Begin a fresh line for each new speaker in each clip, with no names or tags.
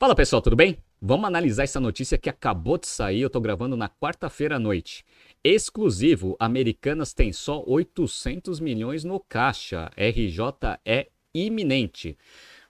Fala pessoal, tudo bem? Vamos analisar essa notícia que acabou de sair. Eu estou gravando na quarta-feira à noite. Exclusivo: Americanas tem só 800 milhões no caixa. RJ é iminente.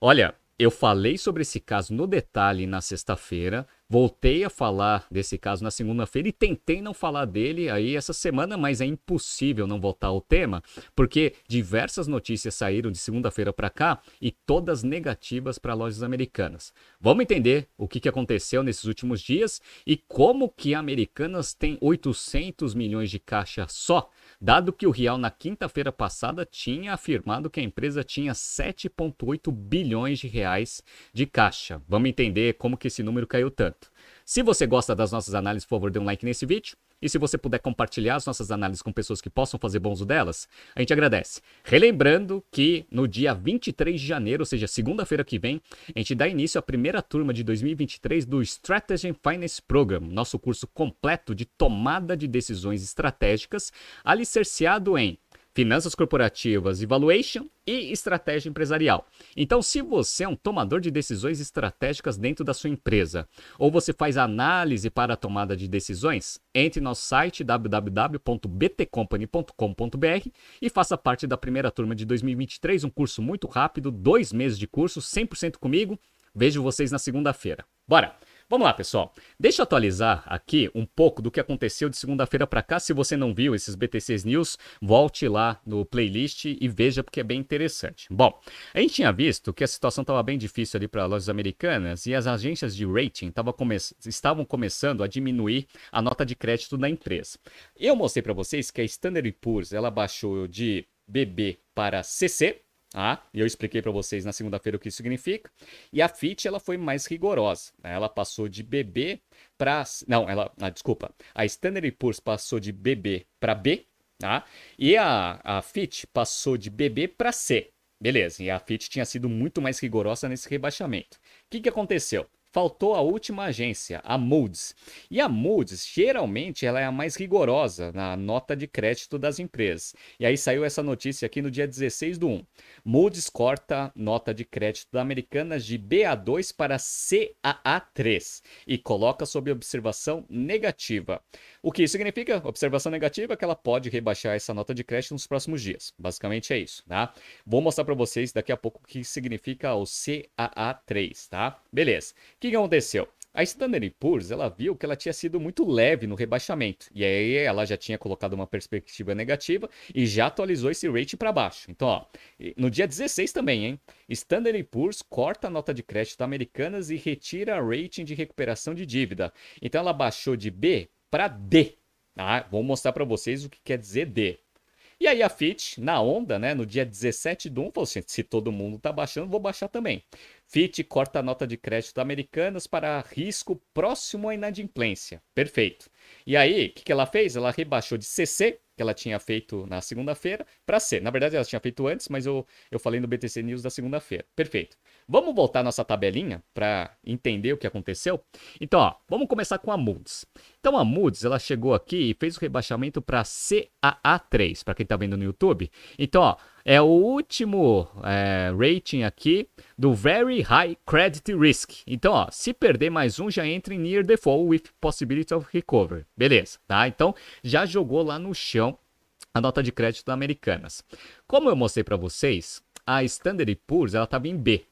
Olha, eu falei sobre esse caso no detalhe na sexta-feira, voltei a falar desse caso na segunda-feira e tentei não falar dele aí essa semana, mas é impossível não voltar ao tema, porque diversas notícias saíram de segunda-feira para cá e todas negativas para lojas americanas. Vamos entender o que, aconteceu nesses últimos dias e como que a Americanas tem 800 milhões de caixa só dado que o Rial na quinta-feira passada tinha afirmado que a empresa tinha 7,8 bilhões de reais de caixa. Vamos entender como que esse número caiu tanto. Se você gosta das nossas análises, por favor, dê um like nesse vídeo. E se você puder compartilhar as nossas análises com pessoas que possam fazer bom uso delas, a gente agradece. Relembrando que no dia 23 de janeiro, ou seja, segunda-feira que vem, a gente dá início à primeira turma de 2023 do Strategy Finance Program, nosso curso completo de tomada de decisões estratégicas, alicerciado em finanças corporativas, evaluation e estratégia empresarial. Então, se você é um tomador de decisões estratégicas dentro da sua empresa, ou você faz análise para a tomada de decisões, entre no nosso site www.btcompany.com.br e faça parte da primeira turma de 2023, um curso muito rápido, dois meses de curso, 100% comigo. Vejo vocês na segunda-feira. Bora! Vamos lá, pessoal. Deixa eu atualizar aqui um pouco do que aconteceu de segunda-feira para cá. Se você não viu esses BTCs News, volte lá no playlist e veja porque é bem interessante. Bom, a gente tinha visto que a situação estava bem difícil ali para as lojas americanas e as agências de rating come estavam começando a diminuir a nota de crédito da empresa. Eu mostrei para vocês que a Standard Poor's ela baixou de BB para CC Tá? E eu expliquei para vocês na segunda-feira o que isso significa. E a FIT ela foi mais rigorosa. Né? Ela passou de BB para. Não, ela. Ah, desculpa. A Standard Poor's passou de BB para B. Tá? E a, a FIT passou de BB para C. Beleza, e a FIT tinha sido muito mais rigorosa nesse rebaixamento. O que, que aconteceu? faltou a última agência, a Moody's. E a Moody's, geralmente, ela é a mais rigorosa na nota de crédito das empresas. E aí saiu essa notícia aqui no dia 16 do 1. Moody's corta nota de crédito da Americanas de BA2 para CAA3 e coloca sob observação negativa. O que significa, observação negativa, que ela pode rebaixar essa nota de crédito nos próximos dias. Basicamente é isso, tá? Vou mostrar para vocês daqui a pouco o que significa o CAA3, tá? Beleza. O que aconteceu? A Standard Poor's, ela viu que ela tinha sido muito leve no rebaixamento. E aí ela já tinha colocado uma perspectiva negativa e já atualizou esse rate para baixo. Então, ó, no dia 16 também, hein? Standard Poor's corta a nota de crédito Americanas e retira a rating de recuperação de dívida. Então ela baixou de B para D. Ah, vou mostrar para vocês o que quer dizer D. E aí a Fitch, na onda, né, no dia 17 de 1, falou assim, se todo mundo tá baixando, vou baixar também. FIT corta a nota de crédito Americanas para risco próximo à inadimplência. Perfeito. E aí, o que, que ela fez? Ela rebaixou de CC, que ela tinha feito na segunda-feira, para C. Na verdade, ela tinha feito antes, mas eu, eu falei no BTC News da segunda-feira. Perfeito. Vamos voltar nossa tabelinha para entender o que aconteceu? Então, ó, vamos começar com a Moods. Então, a Moods, ela chegou aqui e fez o rebaixamento para CAA3, para quem está vendo no YouTube. Então, ó, é o último é, rating aqui do Very High Credit Risk. Então, ó, se perder mais um, já entra em Near Default with Possibility of Recovery. Beleza, tá? Então, já jogou lá no chão a nota de crédito da Americanas. Como eu mostrei para vocês, a Standard Poor's ela estava em B.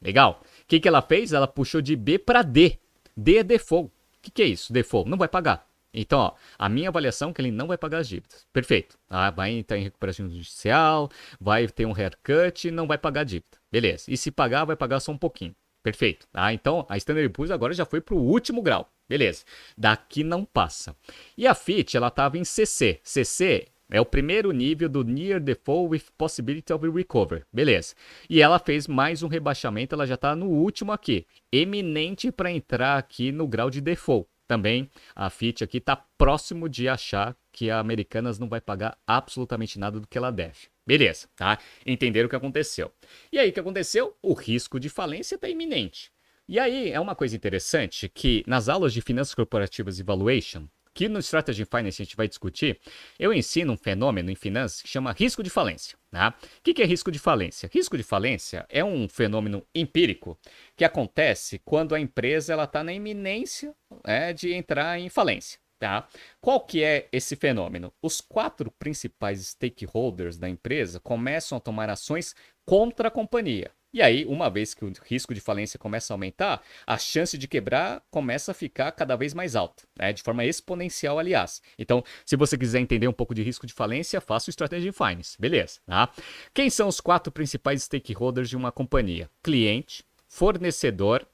Legal? O que, que ela fez? Ela puxou de B para D. D é default. O que, que é isso? Default. Não vai pagar. Então, ó, a minha avaliação é que ele não vai pagar as dívidas. Perfeito. Ah, vai entrar em recuperação judicial, vai ter um haircut, não vai pagar a dívida. Beleza. E se pagar, vai pagar só um pouquinho. Perfeito. Ah, então a Standard Poor's agora já foi para o último grau. Beleza. Daqui não passa. E a FIT, ela estava em CC. CC é o primeiro nível do Near Default with Possibility of Recover. Beleza. E ela fez mais um rebaixamento, ela já está no último aqui. Eminente para entrar aqui no grau de default. Também a Fit aqui está próximo de achar que a Americanas não vai pagar absolutamente nada do que ela deve. Beleza, tá? Entenderam o que aconteceu. E aí, o que aconteceu? O risco de falência está iminente. E aí, é uma coisa interessante que nas aulas de finanças corporativas e valuation, que no Strategy Finance a gente vai discutir, eu ensino um fenômeno em finanças que chama risco de falência. Tá? O que, que é risco de falência? Risco de falência é um fenômeno empírico que acontece quando a empresa está na iminência né, de entrar em falência. Tá? Qual que é esse fenômeno? Os quatro principais stakeholders da empresa começam a tomar ações contra a companhia. E aí, uma vez que o risco de falência começa a aumentar, a chance de quebrar começa a ficar cada vez mais alta, né? de forma exponencial, aliás. Então, se você quiser entender um pouco de risco de falência, faça o Strategy Finance, beleza? Tá? Quem são os quatro principais stakeholders de uma companhia? Cliente, fornecedor,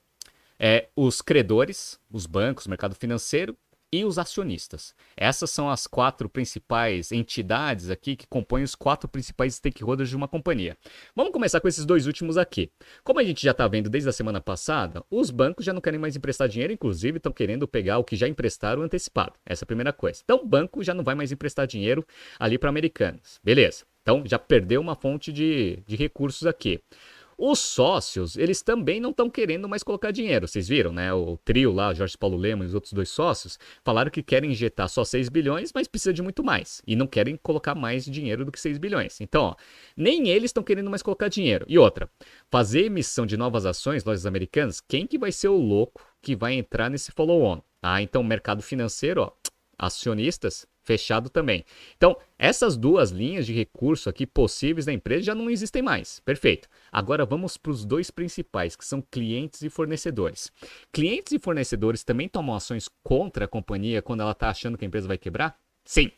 é, os credores, os bancos, mercado financeiro e os acionistas. Essas são as quatro principais entidades aqui que compõem os quatro principais stakeholders de uma companhia. Vamos começar com esses dois últimos aqui. Como a gente já está vendo desde a semana passada, os bancos já não querem mais emprestar dinheiro, inclusive estão querendo pegar o que já emprestaram antecipado. Essa é a primeira coisa. Então, o banco já não vai mais emprestar dinheiro ali para americanos. Beleza. Então, já perdeu uma fonte de, de recursos aqui. Os sócios, eles também não estão querendo mais colocar dinheiro. Vocês viram, né? O trio lá, Jorge Paulo Lemos, e os outros dois sócios, falaram que querem injetar só 6 bilhões, mas precisa de muito mais. E não querem colocar mais dinheiro do que 6 bilhões. Então, ó, nem eles estão querendo mais colocar dinheiro. E outra, fazer emissão de novas ações, lojas americanas, quem que vai ser o louco que vai entrar nesse follow-on? Ah, então mercado financeiro, ó, acionistas, fechado também. Então, essas duas linhas de recurso aqui possíveis da empresa já não existem mais. Perfeito. Agora vamos para os dois principais, que são clientes e fornecedores. Clientes e fornecedores também tomam ações contra a companhia quando ela está achando que a empresa vai quebrar? Sim,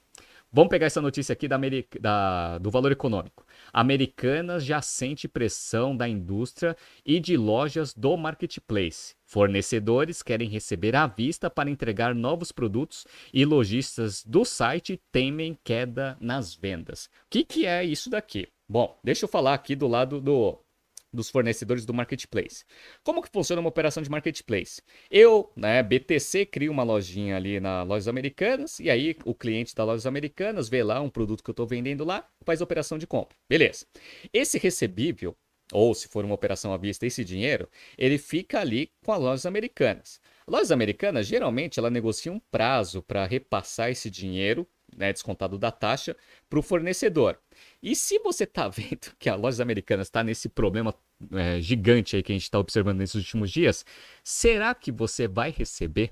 Vamos pegar essa notícia aqui da, da, do valor econômico. Americanas já sente pressão da indústria e de lojas do marketplace. Fornecedores querem receber à vista para entregar novos produtos e lojistas do site temem queda nas vendas. O que, que é isso daqui? Bom, deixa eu falar aqui do lado do dos fornecedores do marketplace. Como que funciona uma operação de marketplace? Eu, né, BTC, crio uma lojinha ali na Lojas Americanas e aí o cliente da Lojas Americanas vê lá um produto que eu estou vendendo lá, faz a operação de compra. Beleza. Esse recebível, ou se for uma operação à vista, esse dinheiro, ele fica ali com as Lojas Americanas. Lojas Americanas, geralmente, ela negocia um prazo para repassar esse dinheiro né, descontado da taxa para o fornecedor. E se você está vendo que a lojas americanas está nesse problema é, gigante aí que a gente está observando nesses últimos dias, será que você vai receber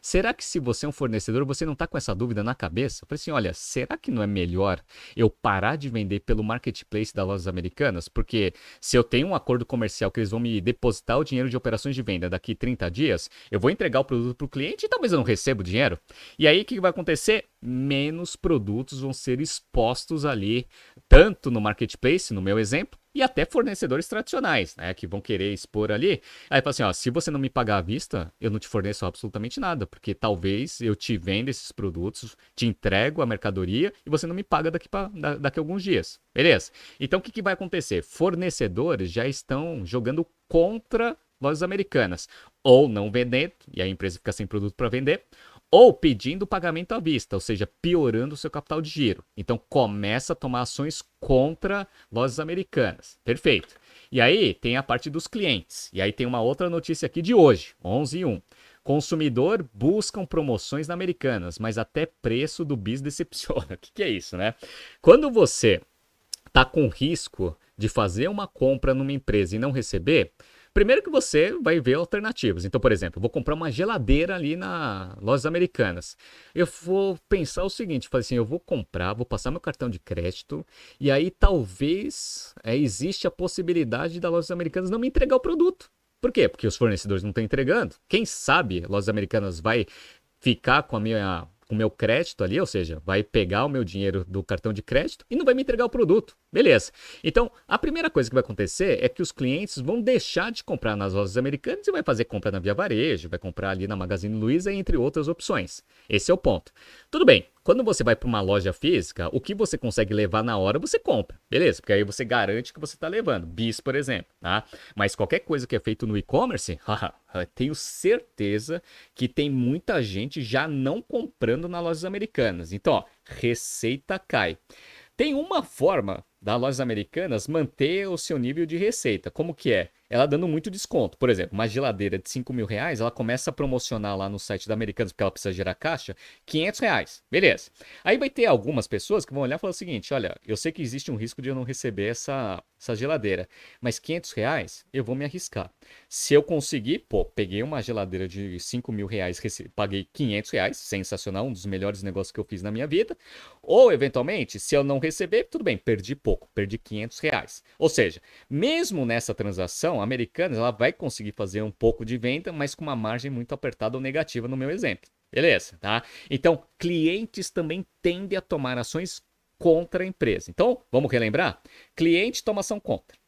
Será que se você é um fornecedor, você não está com essa dúvida na cabeça? Eu falei assim, olha, será que não é melhor eu parar de vender pelo marketplace das lojas americanas? Porque se eu tenho um acordo comercial que eles vão me depositar o dinheiro de operações de venda daqui 30 dias, eu vou entregar o produto para o cliente e talvez eu não receba o dinheiro. E aí o que vai acontecer? Menos produtos vão ser expostos ali, tanto no marketplace, no meu exemplo, e até fornecedores tradicionais, né, que vão querer expor ali. Aí fala assim, ó, se você não me pagar à vista, eu não te forneço absolutamente nada, porque talvez eu te venda esses produtos, te entrego a mercadoria e você não me paga daqui pra, da, daqui a alguns dias. Beleza? Então o que, que vai acontecer? Fornecedores já estão jogando contra lojas americanas, ou não vendendo, e a empresa fica sem produto para vender, ou pedindo pagamento à vista, ou seja, piorando o seu capital de giro. Então começa a tomar ações contra lojas americanas. Perfeito. E aí tem a parte dos clientes. E aí tem uma outra notícia aqui de hoje, 11 e 1. Consumidor buscam promoções na Americanas, mas até preço do bis decepciona. O que, que é isso, né? Quando você está com risco de fazer uma compra numa empresa e não receber, Primeiro que você vai ver alternativas. Então, por exemplo, vou comprar uma geladeira ali na lojas americanas. Eu vou pensar o seguinte, fazer assim, eu vou comprar, vou passar meu cartão de crédito e aí talvez é, existe a possibilidade da lojas americanas não me entregar o produto. Por quê? Porque os fornecedores não estão entregando. Quem sabe lojas americanas vai ficar com a minha com meu crédito ali, ou seja, vai pegar o meu dinheiro do cartão de crédito e não vai me entregar o produto. Beleza. Então, a primeira coisa que vai acontecer é que os clientes vão deixar de comprar nas lojas americanas e vai fazer compra na Via Varejo, vai comprar ali na Magazine Luiza, entre outras opções. Esse é o ponto. Tudo bem. Quando você vai para uma loja física, o que você consegue levar na hora, você compra. Beleza? Porque aí você garante que você está levando. Bis, por exemplo, tá? Mas qualquer coisa que é feito no e-commerce, tenho certeza que tem muita gente já não comprando nas lojas americanas. Então, ó, receita cai. Tem uma forma das lojas americanas manter o seu nível de receita. Como que é? ela dando muito desconto. Por exemplo, uma geladeira de 5 mil reais, ela começa a promocionar lá no site da Americanas, porque ela precisa gerar caixa, 500 reais. Beleza. Aí vai ter algumas pessoas que vão olhar e falar o seguinte, olha, eu sei que existe um risco de eu não receber essa essa geladeira. Mas 500 reais, eu vou me arriscar. Se eu conseguir, pô, peguei uma geladeira de 5 mil reais, paguei 500 reais, sensacional, um dos melhores negócios que eu fiz na minha vida. Ou, eventualmente, se eu não receber, tudo bem, perdi pouco, perdi 500 reais. Ou seja, mesmo nessa transação, a americana ela vai conseguir fazer um pouco de venda, mas com uma margem muito apertada ou negativa no meu exemplo. Beleza, tá? Então, clientes também tendem a tomar ações contra a empresa. Então, vamos relembrar? Cliente toma ação contra.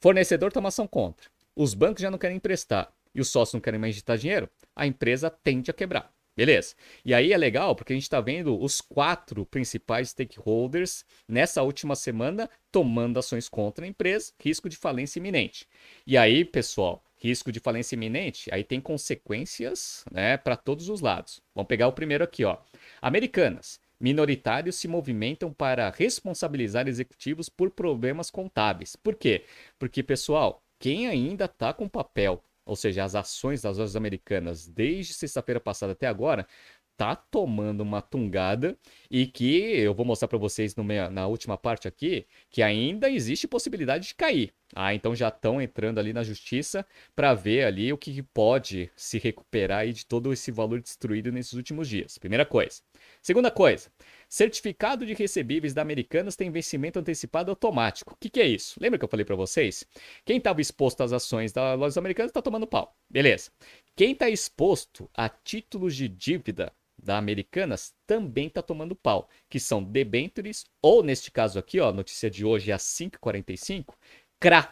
Fornecedor toma ação contra. Os bancos já não querem emprestar e os sócios não querem mais digitar dinheiro. A empresa tende a quebrar. Beleza. E aí é legal porque a gente está vendo os quatro principais stakeholders nessa última semana tomando ações contra a empresa, risco de falência iminente. E aí, pessoal, risco de falência iminente, aí tem consequências né, para todos os lados. Vamos pegar o primeiro aqui, ó. Americanas minoritários se movimentam para responsabilizar executivos por problemas contábeis. Por quê? Porque, pessoal, quem ainda está com papel, ou seja, as ações das lojas americanas desde sexta-feira passada até agora, está tomando uma tungada e que eu vou mostrar para vocês na última parte aqui que ainda existe possibilidade de cair. Ah, então já estão entrando ali na justiça para ver ali o que pode se recuperar aí de todo esse valor destruído nesses últimos dias. Primeira coisa. Segunda coisa, certificado de recebíveis da Americanas tem vencimento antecipado automático. O que, que, é isso? Lembra que eu falei para vocês? Quem estava exposto às ações da Lojas Americanas está tomando pau. Beleza. Quem está exposto a títulos de dívida da Americanas também está tomando pau, que são debentures ou, neste caso aqui, ó, notícia de hoje é às 5h45, CRA, né?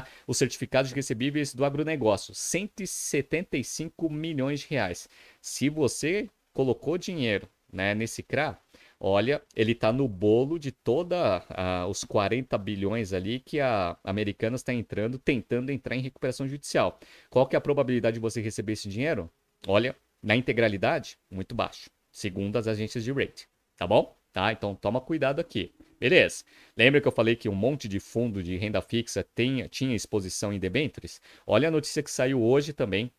Tá? os certificados de recebíveis do agronegócio, 175 milhões de reais. Se você colocou dinheiro né, nesse CRA, olha, ele está no bolo de toda a, os 40 bilhões ali que a Americanas está entrando, tentando entrar em recuperação judicial. Qual que é a probabilidade de você receber esse dinheiro? Olha, na integralidade, muito baixo, segundo as agências de rate, tá bom? Tá, então toma cuidado aqui. Beleza. Lembra que eu falei que um monte de fundo de renda fixa tem, tinha exposição em debêntures? Olha a notícia que saiu hoje também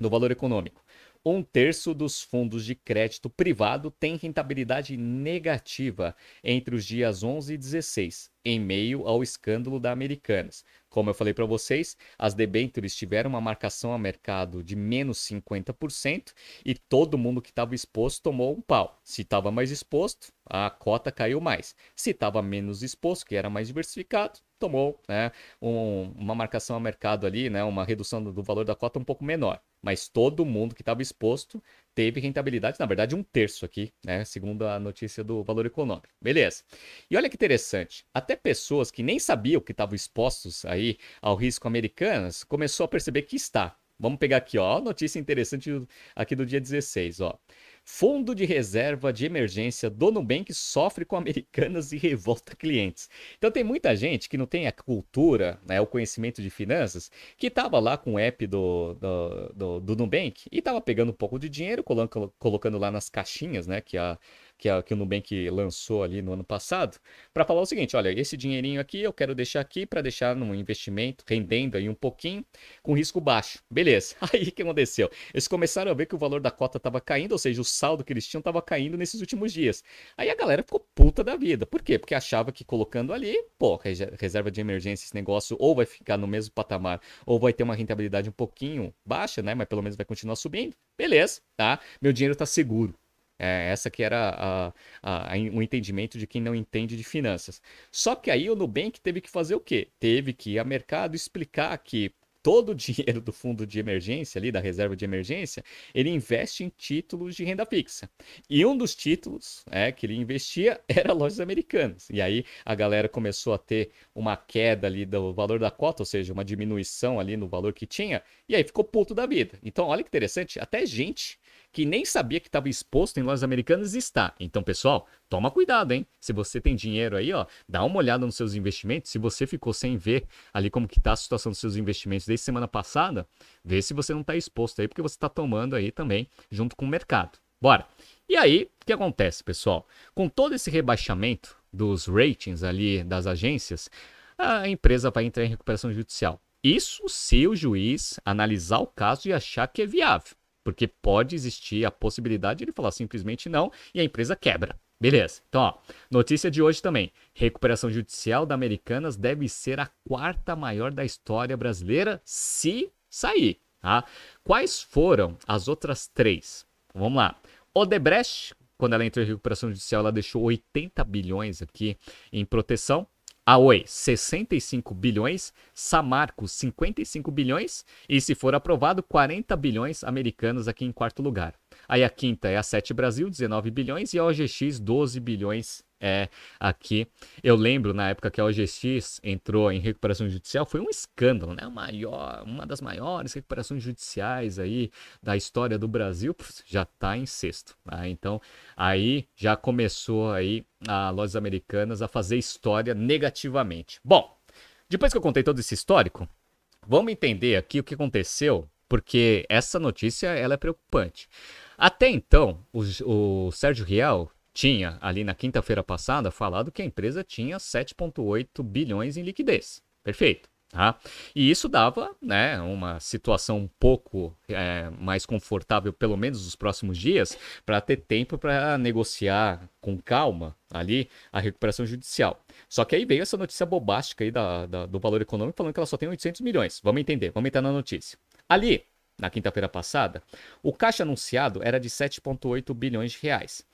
no Valor Econômico um terço dos fundos de crédito privado tem rentabilidade negativa entre os dias 11 e 16, em meio ao escândalo da Americanas. Como eu falei para vocês, as debêntures tiveram uma marcação a mercado de menos 50% e todo mundo que estava exposto tomou um pau. Se estava mais exposto, a cota caiu mais. Se estava menos exposto, que era mais diversificado, tomou né, um, uma marcação a mercado ali, né, uma redução do valor da cota um pouco menor mas todo mundo que estava exposto teve rentabilidade, na verdade, um terço aqui, né? Segundo a notícia do valor econômico. Beleza. E olha que interessante, até pessoas que nem sabiam que estavam expostos aí ao risco americanas começou a perceber que está. Vamos pegar aqui, ó, notícia interessante aqui do dia 16, ó. Fundo de reserva de emergência do Nubank sofre com americanas e revolta clientes. Então tem muita gente que não tem a cultura, né, o conhecimento de finanças, que estava lá com o app do, do, do, do Nubank e estava pegando um pouco de dinheiro, colocando, colocando lá nas caixinhas, né, que a que, a, que o Nubank lançou ali no ano passado, para falar o seguinte: olha, esse dinheirinho aqui eu quero deixar aqui para deixar num investimento rendendo aí um pouquinho com risco baixo. Beleza. Aí o que aconteceu? Eles começaram a ver que o valor da cota estava caindo, ou seja, o saldo que eles tinham estava caindo nesses últimos dias. Aí a galera ficou puta da vida. Por quê? Porque achava que colocando ali, pô, reserva de emergência, esse negócio ou vai ficar no mesmo patamar, ou vai ter uma rentabilidade um pouquinho baixa, né? Mas pelo menos vai continuar subindo. Beleza, tá? Meu dinheiro tá seguro. É, essa que era a, a, a, o entendimento de quem não entende de finanças. Só que aí o Nubank teve que fazer o quê? Teve que ir a mercado explicar que todo o dinheiro do fundo de emergência ali, da reserva de emergência, ele investe em títulos de renda fixa. E um dos títulos é, que ele investia era lojas americanas. E aí a galera começou a ter uma queda ali do valor da cota, ou seja, uma diminuição ali no valor que tinha, e aí ficou puto da vida. Então, olha que interessante, até gente que nem sabia que estava exposto em lojas americanas está. Então, pessoal, toma cuidado, hein? Se você tem dinheiro aí, ó, dá uma olhada nos seus investimentos. Se você ficou sem ver ali como que está a situação dos seus investimentos desde semana passada, vê se você não está exposto aí, porque você está tomando aí também junto com o mercado. Bora. E aí, o que acontece, pessoal? Com todo esse rebaixamento dos ratings ali das agências, a empresa vai entrar em recuperação judicial. Isso se o juiz analisar o caso e achar que é viável. Porque pode existir a possibilidade de ele falar simplesmente não e a empresa quebra. Beleza. Então, ó, notícia de hoje também. Recuperação judicial da Americanas deve ser a quarta maior da história brasileira se sair. Tá? Quais foram as outras três? Vamos lá. Odebrecht, quando ela entrou em recuperação judicial, ela deixou 80 bilhões aqui em proteção. A Oi, 65 bilhões, Samarco, 55 bilhões e, se for aprovado, 40 bilhões americanos aqui em quarto lugar. Aí a quinta é a 7 Brasil, 19 bilhões e a OGX, 12 bilhões é, aqui. Eu lembro na época que a OGX entrou em recuperação judicial, foi um escândalo, né? Maior, uma das maiores recuperações judiciais aí da história do Brasil, já está em sexto. Tá? Então, aí já começou aí a lojas americanas a fazer história negativamente. Bom, depois que eu contei todo esse histórico, vamos entender aqui o que aconteceu, porque essa notícia ela é preocupante. Até então, o, o Sérgio Rial tinha, ali na quinta-feira passada, falado que a empresa tinha 7,8 bilhões em liquidez. Perfeito. Tá? E isso dava né, uma situação um pouco é, mais confortável, pelo menos nos próximos dias, para ter tempo para negociar com calma ali a recuperação judicial. Só que aí veio essa notícia bobástica aí da, da, do valor econômico falando que ela só tem 800 milhões. Vamos entender, vamos entrar na notícia. Ali, na quinta-feira passada, o caixa anunciado era de 7,8 bilhões de reais.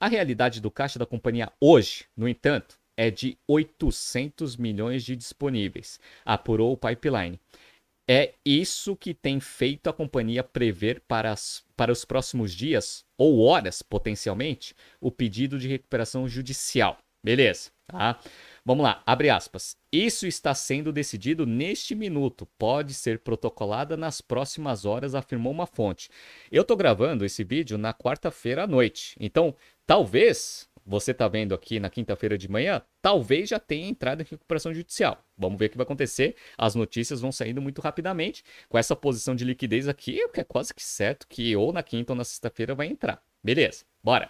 A realidade do caixa da companhia hoje, no entanto, é de 800 milhões de disponíveis, apurou o Pipeline. É isso que tem feito a companhia prever para, as, para os próximos dias ou horas, potencialmente, o pedido de recuperação judicial. Beleza, tá? Vamos lá, abre aspas. Isso está sendo decidido neste minuto. Pode ser protocolada nas próximas horas, afirmou uma fonte. Eu estou gravando esse vídeo na quarta-feira à noite. Então, talvez você está vendo aqui na quinta-feira de manhã, talvez já tenha entrado em recuperação judicial. Vamos ver o que vai acontecer. As notícias vão saindo muito rapidamente. Com essa posição de liquidez aqui, é quase que certo que ou na quinta ou na sexta-feira vai entrar. Beleza, bora.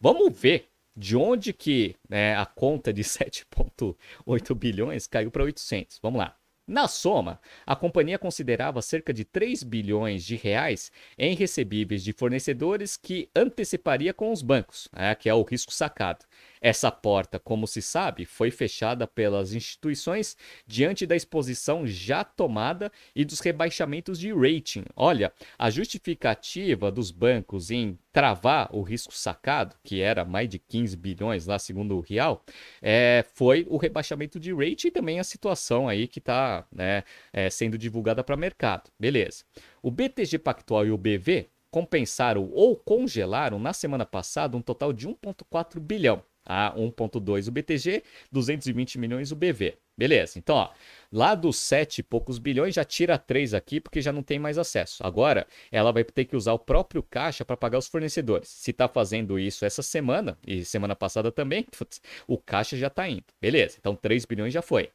Vamos ver de onde que né, a conta de 7,8 bilhões caiu para 800. Vamos lá. Na soma, a companhia considerava cerca de 3 bilhões de reais em recebíveis de fornecedores que anteciparia com os bancos, né, que é o risco sacado. Essa porta, como se sabe, foi fechada pelas instituições diante da exposição já tomada e dos rebaixamentos de rating. Olha, a justificativa dos bancos em travar o risco sacado, que era mais de 15 bilhões lá, segundo o Real, é, foi o rebaixamento de rating e também a situação aí que está né, é, sendo divulgada para o mercado. Beleza. O BTG Pactual e o BV compensaram ou congelaram na semana passada um total de 1,4 bilhão a 1.2 o BTG, 220 milhões o BV. Beleza, então ó, lá dos 7 e poucos bilhões já tira 3 aqui porque já não tem mais acesso. Agora ela vai ter que usar o próprio caixa para pagar os fornecedores. Se está fazendo isso essa semana e semana passada também, putz, o caixa já está indo. Beleza, então 3 bilhões já foi.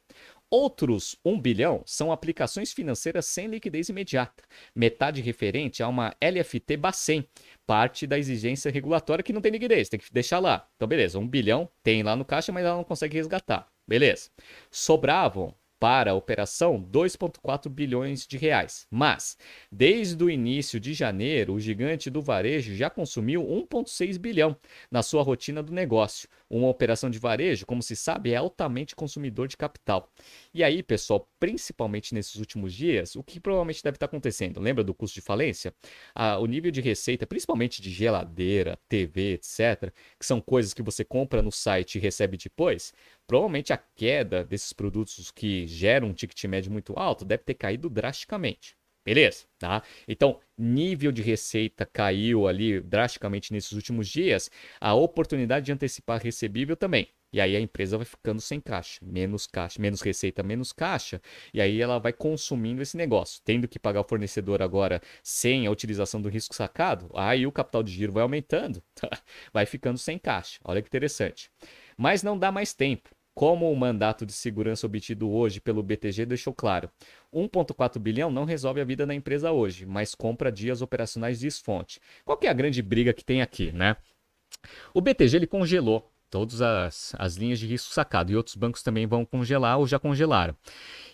Outros 1 bilhão são aplicações financeiras sem liquidez imediata, metade referente a uma LFT Bacen, parte da exigência regulatória que não tem liquidez, tem que deixar lá. Então, beleza, 1 bilhão tem lá no caixa, mas ela não consegue resgatar. Beleza. Sobravam para a operação 2,4 bilhões de reais. Mas, desde o início de janeiro, o gigante do varejo já consumiu 1,6 bilhão na sua rotina do negócio. Uma operação de varejo, como se sabe, é altamente consumidor de capital. E aí, pessoal, principalmente nesses últimos dias, o que provavelmente deve estar acontecendo? Lembra do custo de falência? Ah, o nível de receita, principalmente de geladeira, TV, etc., que são coisas que você compra no site e recebe depois, provavelmente a queda desses produtos que geram um ticket médio muito alto deve ter caído drasticamente. Beleza, tá? Então, nível de receita caiu ali drasticamente nesses últimos dias, a oportunidade de antecipar recebível também. E aí a empresa vai ficando sem caixa, menos caixa, menos receita, menos caixa, e aí ela vai consumindo esse negócio, tendo que pagar o fornecedor agora sem a utilização do risco sacado, aí o capital de giro vai aumentando, vai ficando sem caixa. Olha que interessante. Mas não dá mais tempo. Como o mandato de segurança obtido hoje pelo BTG deixou claro, 1,4 bilhão não resolve a vida da empresa hoje, mas compra dias operacionais de esfonte. Qual que é a grande briga que tem aqui, né? O BTG ele congelou todas as, as linhas de risco sacado. E outros bancos também vão congelar ou já congelaram.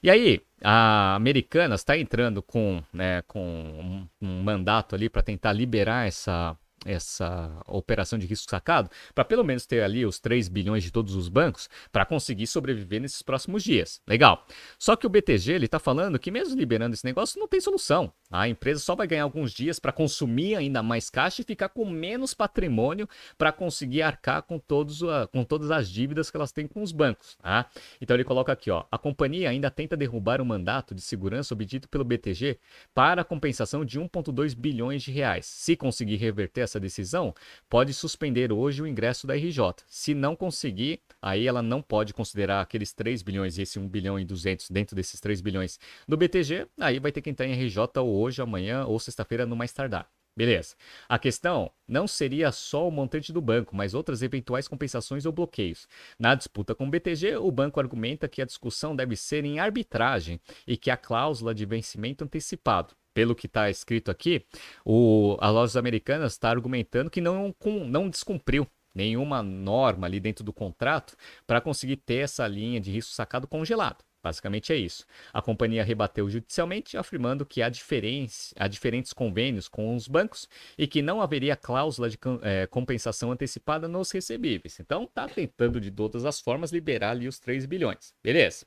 E aí, a Americanas está entrando com, né, com um, um mandato ali para tentar liberar essa essa operação de risco sacado, para pelo menos ter ali os 3 bilhões de todos os bancos, para conseguir sobreviver nesses próximos dias. Legal. Só que o BTG ele está falando que mesmo liberando esse negócio não tem solução. A empresa só vai ganhar alguns dias para consumir ainda mais caixa e ficar com menos patrimônio para conseguir arcar com, todos ah, com todas as dívidas que elas têm com os bancos. Tá? Então ele coloca aqui, ó, a companhia ainda tenta derrubar o mandato de segurança obtido pelo BTG para compensação de 1,2 bilhões de reais. Se conseguir reverter essa decisão, pode suspender hoje o ingresso da RJ. Se não conseguir, aí ela não pode considerar aqueles 3 bilhões e esse 1 bilhão e 200 dentro desses 3 bilhões do BTG, aí vai ter que entrar em RJ hoje, amanhã ou sexta-feira no mais tardar. Beleza. A questão não seria só o montante do banco, mas outras eventuais compensações ou bloqueios. Na disputa com o BTG, o banco argumenta que a discussão deve ser em arbitragem e que a cláusula de vencimento antecipado pelo que está escrito aqui, o, a lojas americanas está argumentando que não, com, não descumpriu nenhuma norma ali dentro do contrato para conseguir ter essa linha de risco sacado congelado. Basicamente é isso. A companhia rebateu judicialmente, afirmando que há, há diferentes convênios com os bancos e que não haveria cláusula de é, compensação antecipada nos recebíveis. Então, está tentando de todas as formas liberar ali os 3 bilhões. Beleza.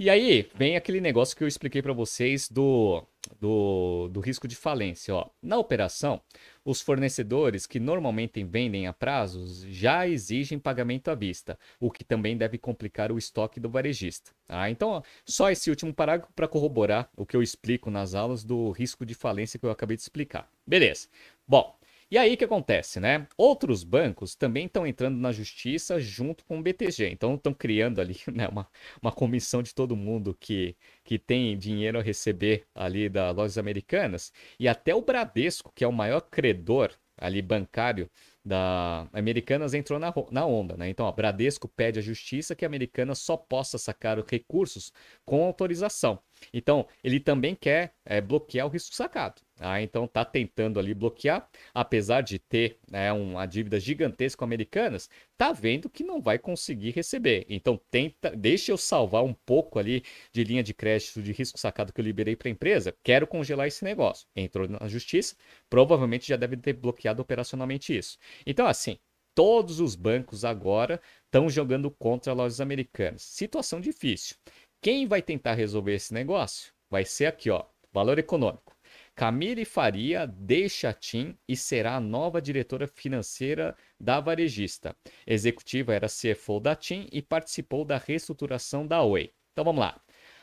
E aí, vem aquele negócio que eu expliquei para vocês do, do, do, risco de falência. Ó. Na operação, os fornecedores que normalmente vendem a prazos já exigem pagamento à vista, o que também deve complicar o estoque do varejista. Ah, então, ó, só esse último parágrafo para corroborar o que eu explico nas aulas do risco de falência que eu acabei de explicar. Beleza. Bom, e aí o que acontece, né? Outros bancos também estão entrando na justiça junto com o BTG. Então estão criando ali né, uma, uma comissão de todo mundo que, que tem dinheiro a receber ali das lojas americanas. E até o Bradesco, que é o maior credor ali bancário da Americanas entrou na, na onda, né? Então, a Bradesco pede à justiça que a Americanas só possa sacar os recursos com autorização. Então, ele também quer é, bloquear o risco sacado. Ah, então está tentando ali bloquear, apesar de ter né, uma dívida gigantesca com americanas, está vendo que não vai conseguir receber. Então tenta, deixa eu salvar um pouco ali de linha de crédito de risco sacado que eu liberei para a empresa. Quero congelar esse negócio. Entrou na justiça, provavelmente já deve ter bloqueado operacionalmente isso. Então assim, todos os bancos agora estão jogando contra lojas americanas. Situação difícil. Quem vai tentar resolver esse negócio? Vai ser aqui, ó, valor econômico. Camille Faria deixa a TIM e será a nova diretora financeira da varejista. Executiva era CFO da TIM e participou da reestruturação da Oi. Então vamos lá.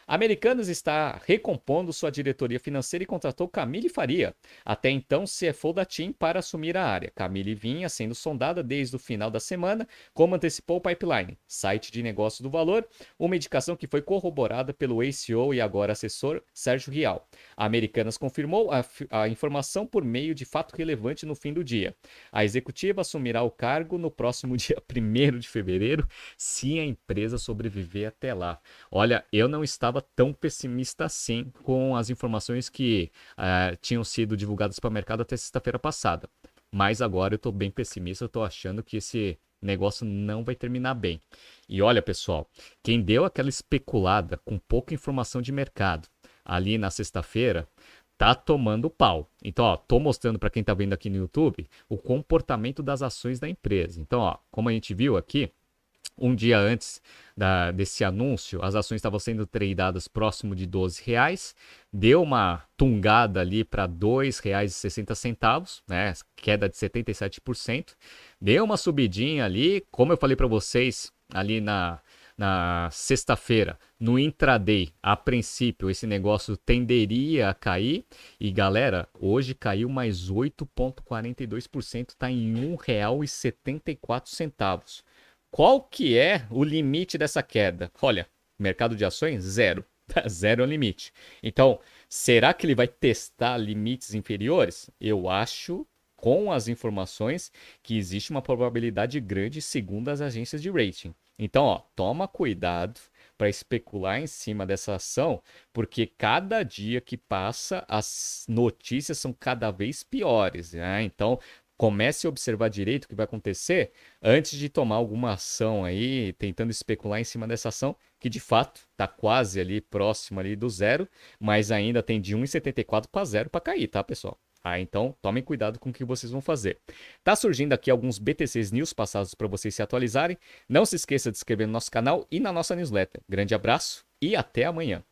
Americanas está recompondo sua diretoria financeira e contratou Camille Faria, até então CFO da TIM, para assumir a área. Camille vinha sendo sondada desde o final da semana, como antecipou o Pipeline, site de negócio do valor, uma indicação que foi corroborada pelo ACO ceo e agora assessor Sérgio Rial. A Americanas confirmou a, a informação por meio de fato relevante no fim do dia. A executiva assumirá o cargo no próximo dia 1 de fevereiro, se a empresa sobreviver até lá. Olha, eu não estava estava tão pessimista assim com as informações que uh, tinham sido divulgadas para o mercado até sexta-feira passada. Mas agora eu estou bem pessimista, estou achando que esse negócio não vai terminar bem. E olha, pessoal, quem deu aquela especulada com pouca informação de mercado ali na sexta-feira tá tomando pau. Então, ó, tô mostrando para quem tá vendo aqui no YouTube o comportamento das ações da empresa. Então, ó, como a gente viu aqui, um dia antes da, desse anúncio, as ações estavam sendo tradeadas próximo de 12 reais, deu uma tungada ali para R$ 2,60, né? Queda de 77%. Deu uma subidinha ali, como eu falei para vocês ali na na sexta-feira, no intraday, a princípio esse negócio tenderia a cair e galera, hoje caiu mais 8.42%, está em R$ 1,74. Qual que é o limite dessa queda? Olha, mercado de ações, zero. Zero é o limite. Então, será que ele vai testar limites inferiores? Eu acho, com as informações, que existe uma probabilidade grande, segundo as agências de rating. Então, ó, toma cuidado para especular em cima dessa ação, porque cada dia que passa as notícias são cada vez piores. Né? Então, comece a observar direito o que vai acontecer antes de tomar alguma ação aí, tentando especular em cima dessa ação, que de fato está quase ali próximo ali do zero, mas ainda tem de 1,74 para zero para cair, tá, pessoal? Ah, então tomem cuidado com o que vocês vão fazer. Tá surgindo aqui alguns BTCs News passados para vocês se atualizarem. Não se esqueça de se inscrever no nosso canal e na nossa newsletter. Grande abraço e até amanhã.